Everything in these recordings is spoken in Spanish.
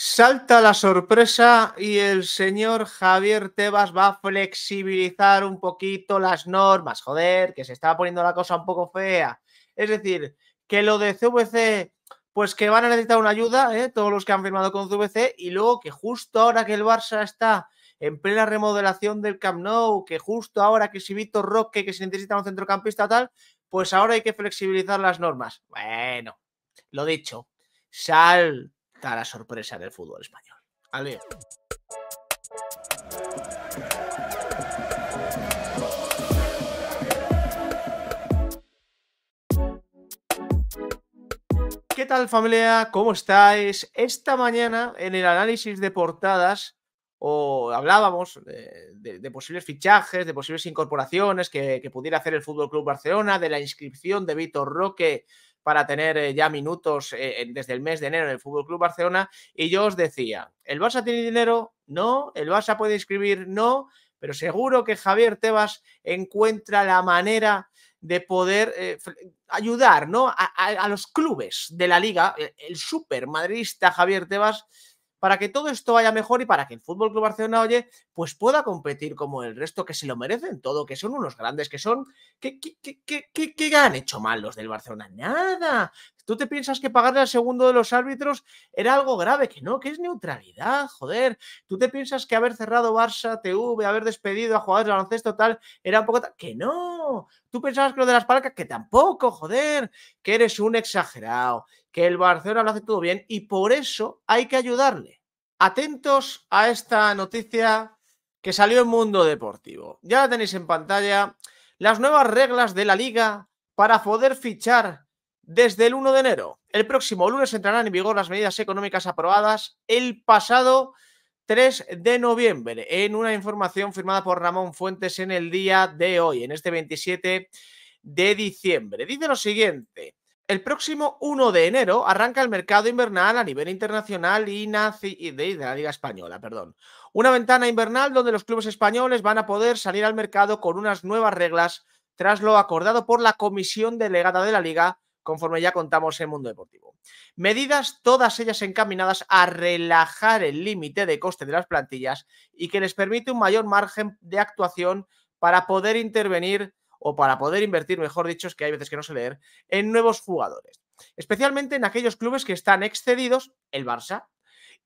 Salta la sorpresa y el señor Javier Tebas va a flexibilizar un poquito las normas. Joder, que se estaba poniendo la cosa un poco fea. Es decir, que lo de CVC, pues que van a necesitar una ayuda, ¿eh? todos los que han firmado con CVC, y luego que justo ahora que el Barça está en plena remodelación del Camp Nou, que justo ahora que si Víctor Roque, que se necesita un centrocampista tal, pues ahora hay que flexibilizar las normas. Bueno, lo dicho, sal a la sorpresa del fútbol español. Ale. ¿Qué tal familia? ¿Cómo estáis? Esta mañana en el análisis de portadas o hablábamos de, posibles fichajes, de posibles incorporaciones que, pudiera hacer el Fútbol Club Barcelona, de la inscripción de Vitor Roque para tener eh, ya minutos eh, desde el mes de enero en el Fútbol Club Barcelona. Y yo os decía: ¿el Barça tiene dinero? No. ¿El Barça puede inscribir? No. Pero seguro que Javier Tebas encuentra la manera de poder eh, ayudar ¿no? A, los clubes de la liga. El, el super madridista Javier Tebas para que todo esto vaya mejor y para que el Fútbol Club Barcelona, oye, pues pueda competir como el resto que se lo merecen todo, que son unos grandes, que son. ¿Qué, han hecho mal los del Barcelona? Nada. ¿Tú te piensas que pagarle al segundo de los árbitros era algo grave? Que no, que es neutralidad, joder. ¿Tú te piensas que haber cerrado Barça, TV, haber despedido a jugadores de baloncesto tal, era un poco... Que no. ¿Tú pensabas que lo de las palcas? Que tampoco, joder. Que eres un exagerado, que el Barcelona lo hace todo bien y por eso hay que ayudarle. Atentos a esta noticia que salió en Mundo Deportivo. Ya la tenéis en pantalla las nuevas reglas de la liga para poder fichar desde el 1 de enero. El próximo lunes entrarán en vigor las medidas económicas aprobadas el pasado 3 de noviembre, en una información firmada por Ramón Fuentes en el día de hoy, en este 27 de diciembre. Dice lo siguiente, el próximo 1 de enero arranca el mercado invernal a nivel internacional y nazi de, la Liga Española, perdón. Una ventana invernal donde los clubes españoles van a poder salir al mercado con unas nuevas reglas tras lo acordado por la comisión delegada de la Liga, conforme ya contamos en Mundo Deportivo. Medidas todas ellas encaminadas a relajar el límite de coste de las plantillas y que les permite un mayor margen de actuación para poder intervenir o para poder invertir, mejor dicho, es que hay veces que no se leer, en nuevos jugadores. Especialmente en aquellos clubes que están excedidos, el Barça,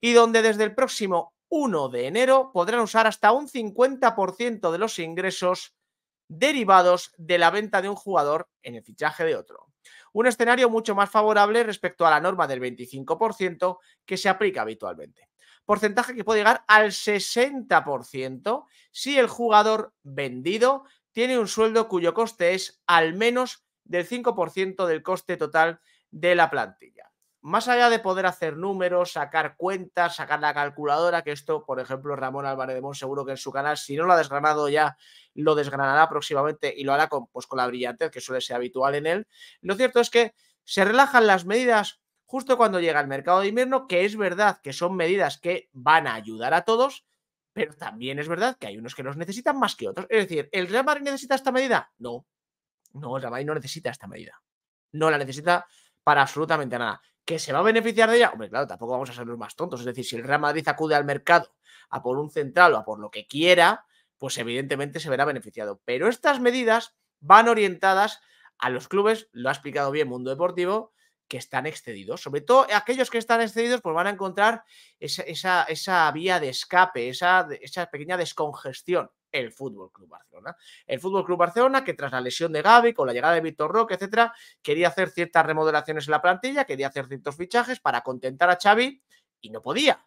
y donde desde el próximo 1 de enero podrán usar hasta un 50% de los ingresos derivados de la venta de un jugador en el fichaje de otro. Un escenario mucho más favorable respecto a la norma del 25% que se aplica habitualmente. Porcentaje que puede llegar al 60% si el jugador vendido tiene un sueldo cuyo coste es al menos del 5% del coste total de la plantilla. Más allá de poder hacer números, sacar cuentas, sacar la calculadora, que esto, por ejemplo, Ramón Álvarez de Mon seguro que en su canal, si no lo ha desgranado ya, lo desgranará próximamente y lo hará con, pues, con la brillantez que suele ser habitual en él. Lo cierto es que se relajan las medidas justo cuando llega el mercado de invierno, que es verdad que son medidas que van a ayudar a todos, pero también es verdad que hay unos que los necesitan más que otros. Es decir, ¿el Real Madrid necesita esta medida? No. No, el Real Madrid no necesita esta medida. No la necesita para absolutamente nada. ¿Que se va a beneficiar de ella? Hombre, claro, tampoco vamos a ser los más tontos. Es decir, si el Real Madrid acude al mercado a por un central o a por lo que quiera, pues evidentemente se verá beneficiado. Pero estas medidas van orientadas a los clubes, lo ha explicado bien Mundo Deportivo, que están excedidos. Sobre todo aquellos que están excedidos, pues van a encontrar esa, vía de escape, esa, pequeña descongestión el Fútbol Club Barcelona. El Fútbol Club Barcelona, que tras la lesión de Gaby, con la llegada de Víctor Roque, etcétera, quería hacer ciertas remodelaciones en la plantilla, quería hacer ciertos fichajes para contentar a Xavi y no podía.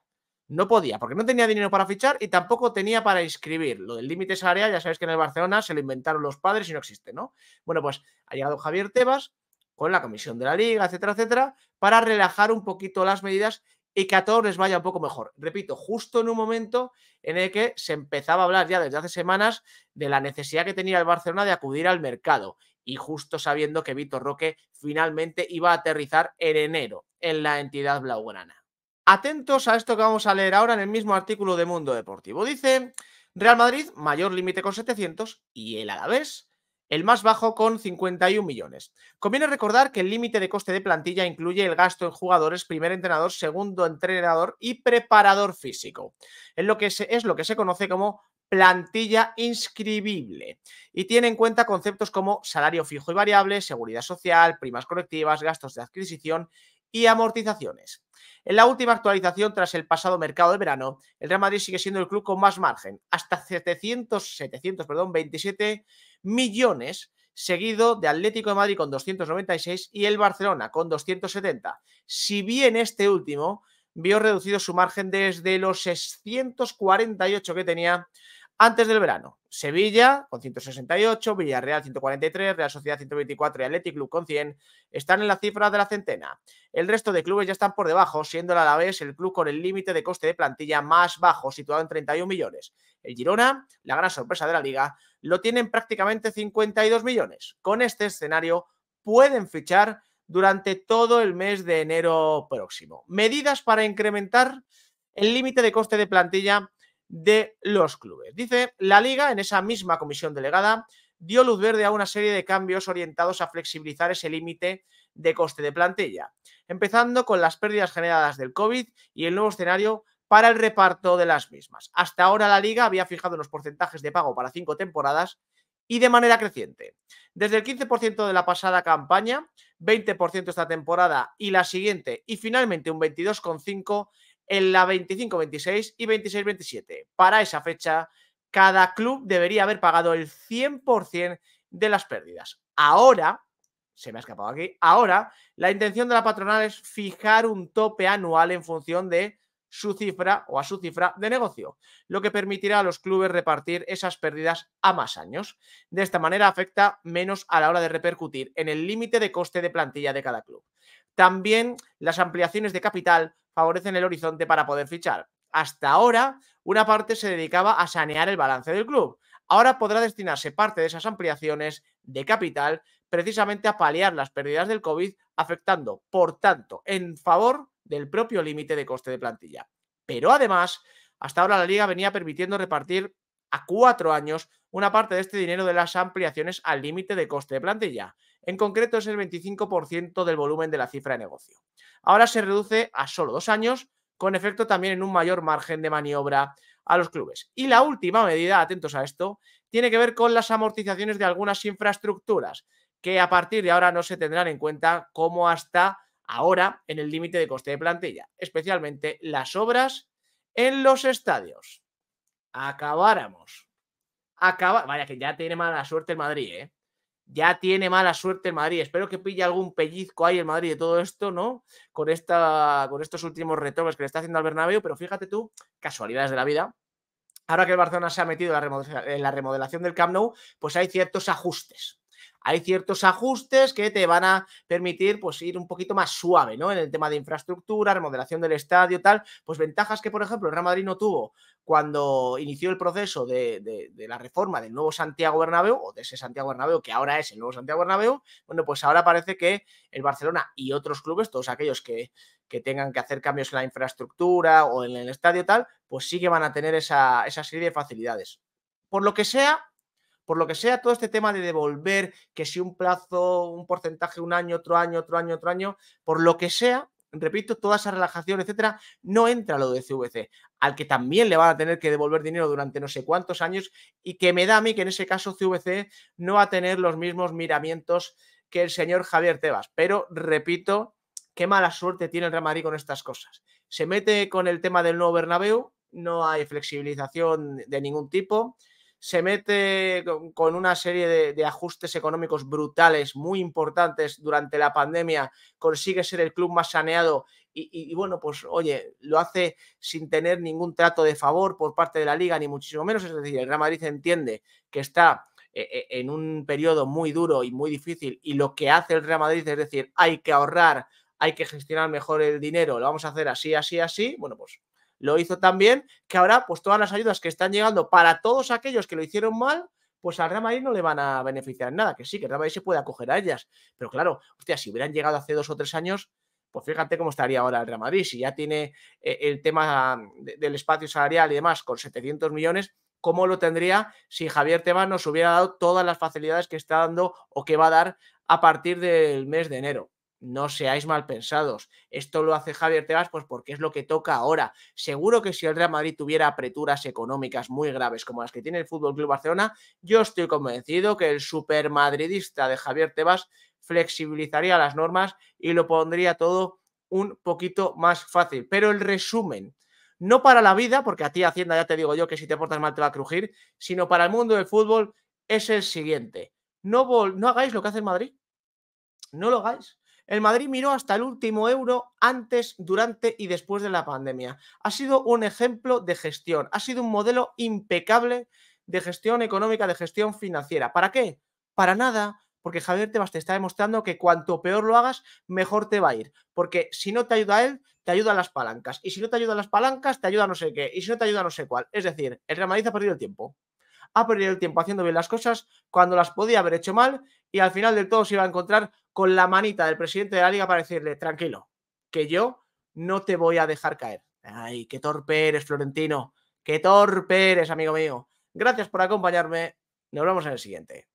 No podía, porque no tenía dinero para fichar y tampoco tenía para inscribir. Lo del límite salarial, ya sabéis que en el Barcelona se lo inventaron los padres y no existe, ¿no? Bueno, pues ha llegado Javier Tebas, con la comisión de la liga, etcétera, etcétera, para relajar un poquito las medidas y que a todos les vaya un poco mejor. Repito, justo en un momento en el que se empezaba a hablar ya desde hace semanas de la necesidad que tenía el Barcelona de acudir al mercado y justo sabiendo que Vitor Roque finalmente iba a aterrizar en enero en la entidad blaugrana. Atentos a esto que vamos a leer ahora en el mismo artículo de Mundo Deportivo. Dice, Real Madrid, mayor límite con 700 y el Alavés el más bajo con 51 millones. Conviene recordar que el límite de coste de plantilla incluye el gasto en jugadores, primer entrenador, segundo entrenador y preparador físico. Es lo que se, es lo que se conoce como plantilla inscribible y tiene en cuenta conceptos como salario fijo y variable, seguridad social, primas colectivas, gastos de adquisición y amortizaciones. En la última actualización, tras el pasado mercado de verano, el Real Madrid sigue siendo el club con más margen, hasta 700, 700 perdón, 27 millones, seguido de Atlético de Madrid con 296 y el Barcelona con 270. Si bien este último vio reducido su margen desde los 648 que tenía antes del verano. Sevilla con 168, Villarreal 143, Real Sociedad 124 y Athletic Club con 100 están en la cifra de la centena. El resto de clubes ya están por debajo, siendo a la vez el club con el límite de coste de plantilla más bajo, situado en 31 millones. El Girona, la gran sorpresa de la liga, lo tienen prácticamente 52 millones. Con este escenario pueden fichar durante todo el mes de enero próximo. Medidas para incrementar el límite de coste de plantilla de los clubes. Dice, la liga, en esa misma comisión delegada, dio luz verde a una serie de cambios orientados a flexibilizar ese límite de coste de plantilla, empezando con las pérdidas generadas del COVID y el nuevo escenario para el reparto de las mismas. Hasta ahora la liga había fijado unos porcentajes de pago para cinco temporadas y de manera creciente. Desde el 15% de la pasada campaña, 20% esta temporada y la siguiente, y finalmente un 22,5% en la 25-26 y 26-27. Para esa fecha, cada club debería haber pagado el 100% de las pérdidas. Ahora, se me ha escapado aquí, ahora la intención de la patronal es fijar un tope anual en función de su cifra o a su cifra de negocio, lo que permitirá a los clubes repartir esas pérdidas a más años. De esta manera afecta menos a la hora de repercutir en el límite de coste de plantilla de cada club. También las ampliaciones de capital favorecen el horizonte para poder fichar. Hasta ahora, una parte se dedicaba a sanear el balance del club. Ahora podrá destinarse parte de esas ampliaciones de capital precisamente a paliar las pérdidas del COVID, afectando, por tanto, en favor del propio límite de coste de plantilla. Pero además, hasta ahora la liga venía permitiendo repartir a cuatro años una parte de este dinero de las ampliaciones al límite de coste de plantilla. En concreto es el 25% del volumen de la cifra de negocio. Ahora se reduce a solo dos años, con efecto también en un mayor margen de maniobra a los clubes. Y la última medida, atentos a esto, tiene que ver con las amortizaciones de algunas infraestructuras que a partir de ahora no se tendrán en cuenta como hasta ahora en el límite de coste de plantilla, especialmente las obras en los estadios. Acabáramos acaba. Vaya, que ya tiene mala suerte el Madrid, ¿eh? Ya tiene mala suerte el Madrid. Espero que pille algún pellizco ahí el Madrid de todo esto, ¿no? Con, esta, con estos últimos retos que le está haciendo al Bernabéu, pero fíjate tú, casualidades de la vida. Ahora que el Barcelona se ha metido en la remodelación del Camp Nou, pues hay ciertos ajustes hay ciertos ajustes que te van a permitir pues ir un poquito más suave, ¿no? En el tema de infraestructura, remodelación del estadio, tal, pues ventajas que, por ejemplo, el Real Madrid no tuvo cuando inició el proceso de, la reforma del nuevo Santiago Bernabéu, o de ese Santiago Bernabéu que ahora es el nuevo Santiago Bernabéu, bueno, pues ahora parece que el Barcelona y otros clubes, todos aquellos que, tengan que hacer cambios en la infraestructura o en el estadio tal, pues sí que van a tener esa serie de facilidades. Por lo que sea, por lo que sea, todo este tema de devolver, que si un plazo, un porcentaje, un año, otro año, otro año, otro año, por lo que sea, repito, toda esa relajación, etcétera, no entra lo de CVC, al que también le van a tener que devolver dinero durante no sé cuántos años y que me da a mí que en ese caso CVC no va a tener los mismos miramientos que el señor Javier Tebas. Pero, repito, qué mala suerte tiene el Real con estas cosas. Se mete con el tema del nuevo Bernabéu, no hay flexibilización de ningún tipo se mete con una serie de, ajustes económicos brutales, muy importantes durante la pandemia, consigue ser el club más saneado y, bueno, pues oye, lo hace sin tener ningún trato de favor por parte de la liga, ni muchísimo menos. Es decir, el Real Madrid entiende que está eh, eh, en un periodo muy duro y muy difícil y lo que hace el Real Madrid es decir, hay que ahorrar, hay que gestionar mejor el dinero, lo vamos a hacer así, así, así. Bueno, pues lo hizo tan bien que ahora pues todas las ayudas que están llegando para todos aquellos que lo hicieron mal, pues al Real Madrid no le van a beneficiar nada, que sí, que el Real Madrid se puede acoger a ellas, pero claro, hostia, si hubieran llegado hace dos o tres años, pues fíjate cómo estaría ahora el Real Madrid, si ya tiene eh, el tema del espacio salarial y demás con 700 millones, ¿cómo lo tendría si Javier Tebas nos hubiera dado todas las facilidades que está dando o que va a dar a partir del mes de enero? no seáis mal pensados. Esto lo hace Javier Tebas pues porque es lo que toca ahora. Seguro que si el Real Madrid tuviera apreturas económicas muy graves como las que tiene el Fútbol Club Barcelona, yo estoy convencido que el supermadridista de Javier Tebas flexibilizaría las normas y lo pondría todo un poquito más fácil. Pero el resumen, no para la vida, porque a ti Hacienda ya te digo yo que si te portas mal te va a crujir, sino para el mundo del fútbol es el siguiente. No, no hagáis lo que hace Madrid. No lo hagáis. El Madrid miró hasta el último euro antes, durante y después de la pandemia. Ha sido un ejemplo de gestión, ha sido un modelo impecable de gestión económica, de gestión financiera. ¿Para qué? Para nada, porque Javier Tebas te está demostrando que cuanto peor lo hagas, mejor te va a ir. Porque si no te ayuda él, te ayuda las palancas. Y si no te ayuda las palancas, te ayuda no sé qué. Y si no te ayuda no sé cuál. Es decir, el Real Madrid ha perdido el tiempo. Ha perdido el tiempo haciendo bien las cosas cuando las podía haber hecho mal y al final del todo se iba a encontrar con la manita del presidente de la liga para decirle, tranquilo, que yo no te voy a dejar caer. Ay, qué torpe eres, Florentino. Qué torpe eres, amigo mío. Gracias por acompañarme. Nos vemos en el siguiente.